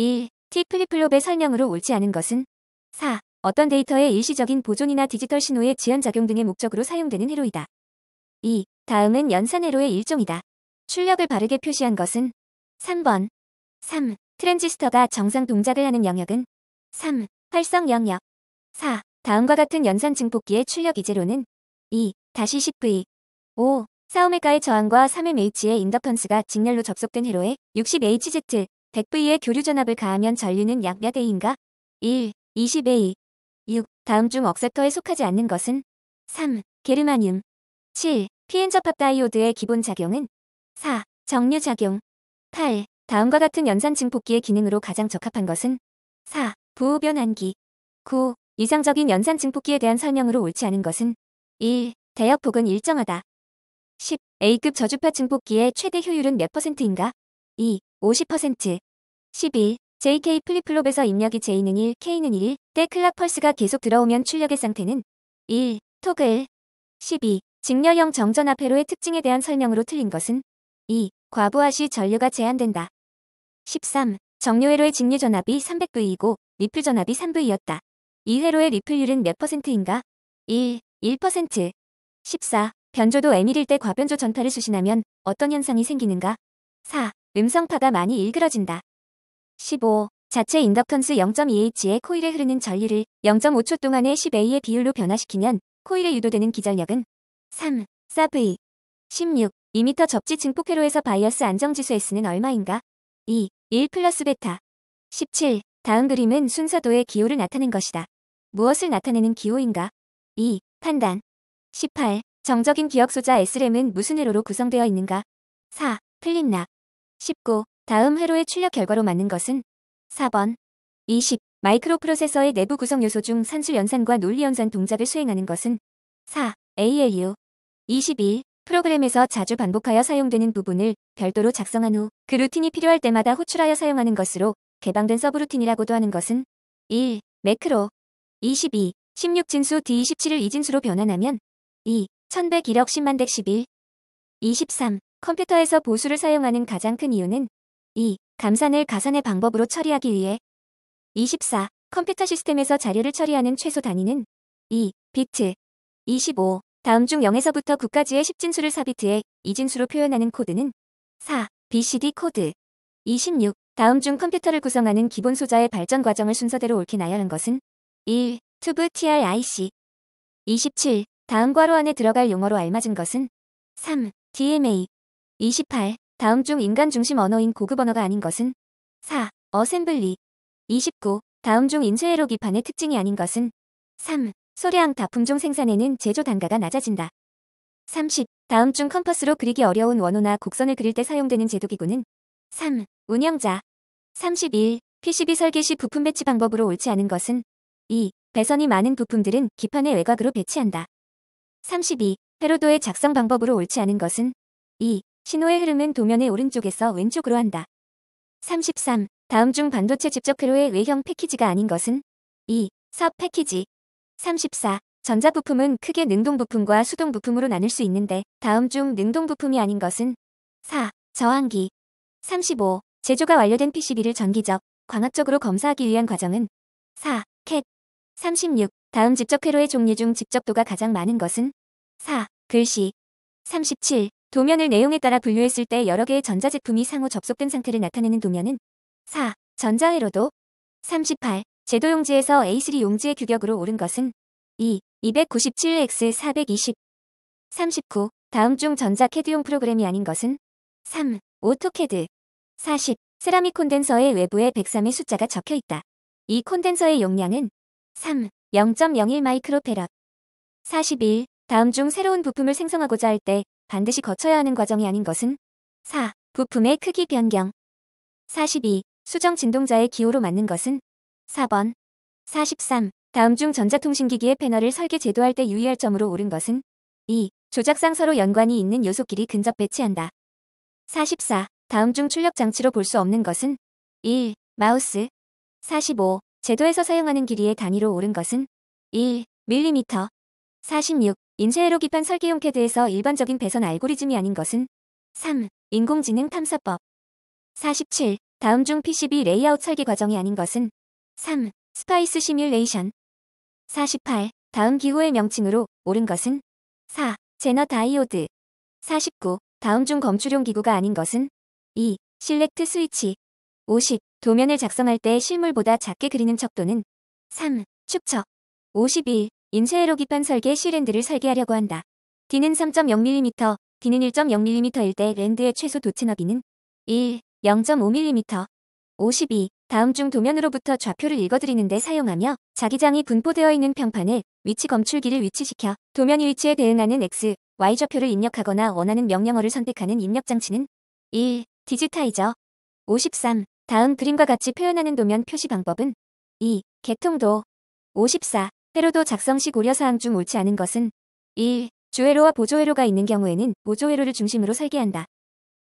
1. T 플립플롭의 설명으로 옳지 않은 것은 4. 어떤 데이터의 일시적인 보존이나 디지털 신호의 지연작용 등의 목적으로 사용되는 회로이다. 2. 다음은 연산회로의 일종이다. 출력을 바르게 표시한 것은 3번 3. 트랜지스터가 정상 동작을 하는 영역은 3. 활성 영역 4. 다음과 같은 연산 증폭기의 출력 이제로는 2. 다시 10V 5. 사우메가의 저항과 3MH의 인더펀스가 직렬로 접속된 회로에 60HZ 100V의 교류 전압을 가하면 전류는 약 몇 A인가? 1. 20A 6. 다음 중 억셉터에 속하지 않는 것은? 3. 게르마늄 7. 피엔 접합 다이오드의 기본 작용은? 4. 정류 작용 8. 다음과 같은 연산 증폭기의 기능으로 가장 적합한 것은? 4. 부호 변환기 9. 이상적인 연산 증폭기에 대한 설명으로 옳지 않은 것은? 1. 대역폭은 일정하다. 10. A급 저주파 증폭기의 최대 효율은 몇 퍼센트인가? 2. 50% 12. JK 플립플롭에서 입력이 J는 1, K는 1때 클락 펄스가 계속 들어오면 출력의 상태는 1. 토글 12. 직렬형 정전 앞회로의 특징에 대한 설명으로 틀린 것은 2. 과부하 시 전류가 제한된다. 13. 정류회로의 직류 전압이 300V이고 리플 전압이 3V였다. 이 회로의 리플율은 몇 퍼센트인가? 1. 1% 14. 변조도 M일일 때 과변조 전파를 수신하면 어떤 현상이 생기는가? 4. 음성파가 많이 일그러진다. 15. 자체 인덕턴스 0.2H의 코일에 흐르는 전류를 0.5초 동안의 10A의 비율로 변화시키면 코일에 유도되는 기전력은 3. 사브 16. 2m 접지 증폭 회로에서 바이어스 안정지수 S는 얼마인가? 2. 1 플러스 베타 17. 다음 그림은 순서도의 기호를 나타낸 것이다. 무엇을 나타내는 기호인가? 2. 판단 18. 정적인 기억 소자 s m 은 무슨 회로로 구성되어 있는가? 4. 플립나 19. 다음 회로의 출력 결과로 맞는 것은 4번. 20. 마이크로프로세서의 내부 구성 요소 중 산술 연산과 논리 연산 동작을 수행하는 것은 4. ALU. 21. 프로그램에서 자주 반복하여 사용되는 부분을 별도로 작성한 후 그 루틴이 필요할 때마다 호출하여 사용하는 것으로 개방된 서브루틴이라고도 하는 것은 1. 매크로 22. 16진수 D27을 2진수로 변환하면 2. 1101억 0 10만 111 23. 컴퓨터에서 보수를 사용하는 가장 큰 이유는 2. 감산을 가산의 방법으로 처리하기 위해 24. 컴퓨터 시스템에서 자료를 처리하는 최소 단위는 2. 비트 25. 다음 중 0에서부터 9까지의 10진수를 4비트에 2진수로 표현하는 코드는 4. BCD 코드 26. 다음 중 컴퓨터를 구성하는 기본 소자의 발전 과정을 순서대로 옳게 나열한 것은 1. 튜브 TRIC 27. 다음 괄호 안에 들어갈 용어로 알맞은 것은 3. DMA 28. 다음 중 인간 중심 언어인 고급 언어가 아닌 것은 4. 어셈블리 29. 다음 중 인쇄회로 기판의 특징이 아닌 것은 3. 소량다 품종 생산에는 제조 단가가 낮아진다. 30. 다음 중 컴퍼스로 그리기 어려운 원호나 곡선을 그릴 때 사용되는 제도기구는 3. 운영자 31. PCB 설계 시 부품 배치 방법으로 옳지 않은 것은 2. 배선이 많은 부품들은 기판의 외곽으로 배치한다. 32. 회로도의 작성 방법으로 옳지 않은 것은 2. 신호의 흐름은 도면의 오른쪽에서 왼쪽으로 한다. 33. 다음 중 반도체 직접 회로의 외형 패키지가 아닌 것은 2. 사업 패키지 34. 전자부품은 크게 능동부품과 수동부품으로 나눌 수 있는데 다음 중 능동부품이 아닌 것은 4. 저항기 35. 제조가 완료된 PCB를 전기적, 광학적으로 검사하기 위한 과정은 4. 캣 36. 다음 직접 회로의 종류 중직접도가 가장 많은 것은 4. 글씨 37. 도면을 내용에 따라 분류했을 때 여러 개의 전자제품이 상호 접속된 상태를 나타내는 도면은 4. 전자회로도 38. 제도 용지에서 A3 용지의 규격으로 오른 것은 2. 297X420 39. 다음 중 전자 캐드용 프로그램이 아닌 것은 3. 오토캐드 40. 세라믹 콘덴서의 외부에 103의 숫자가 적혀 있다. 이 콘덴서의 용량은 3. 0.01 마이크로페럿 41. 다음 중 새로운 부품을 생성하고자 할때 반드시 거쳐야 하는 과정이 아닌 것은 4. 부품의 크기 변경 42. 수정 진동자의 기호로 맞는 것은 4번 43. 다음 중 전자통신기기의 패널을 설계 제도할 때 유의할 점으로 옳은 것은 2. 조작상 서로 연관이 있는 요소끼리 근접 배치한다. 44. 다음 중 출력 장치로 볼 수 없는 것은 1. 마우스 45. 제도에서 사용하는 길이의 단위로 옳은 것은 1. 밀리미터 46. 인쇄회로 기판 설계용 캐드에서 일반적인 배선 알고리즘이 아닌 것은 3. 인공지능 탐사법 47. 다음 중 PCB 레이아웃 설계 과정이 아닌 것은 3. 스파이스 시뮬레이션 48. 다음 기호의 명칭으로 옳은 것은 4. 제너 다이오드 49. 다음 중 검출용 기구가 아닌 것은 2. 실렉트 스위치 50. 도면을 작성할 때 실물보다 작게 그리는 척도는 3. 축척 51. 인쇄회로 기판 설계 C랜드를 설계하려고 한다. D는 3.0mm, D는 1.0mm일 때 랜드의 최소 도체 너비는 1, 0.5mm, 52, 다음 중 도면으로부터 좌표를 읽어드리는데 사용하며 자기장이 분포되어 있는 평판을 위치 검출기를 위치시켜 도면 위치에 대응하는 X, Y좌표를 입력하거나 원하는 명령어를 선택하는 입력장치는 1. 디지타이저 53. 다음 그림과 같이 표현하는 도면 표시 방법은 2. 개통도 54. 회로도 작성식 우려사항 중 옳지 않은 것은 1. 주회로와 보조회로가 있는 경우에는 보조회로를 중심으로 설계한다.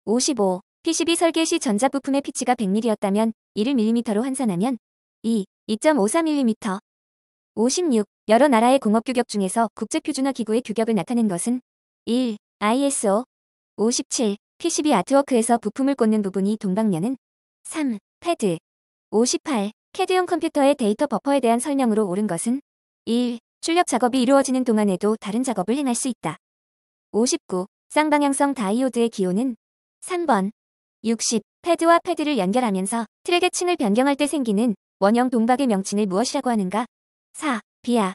55. PCB 설계 시 전자부품의 피치가 100mm였다면 이를 m 리로 환산하면 2. 2.54mm 56. 여러 나라의 공업 규격 중에서 국제 표준화 기구의 규격을 나타낸 것은 1. ISO 57. PCB 아트워크에서 부품을 꽂는 부분이 동방면은 3. 패드 58. 캐드용 컴퓨터의 데이터 버퍼에 대한 설명으로 옳은 것은 1. 출력 작업이 이루어지는 동안에도 다른 작업을 행할 수 있다. 59. 쌍방향성 다이오드의 기호는 3번. 60. 패드와 패드를 연결하면서 트랙의 층을 변경할 때 생기는 원형 동박의 명칭을 무엇이라고 하는가? 4. 비아.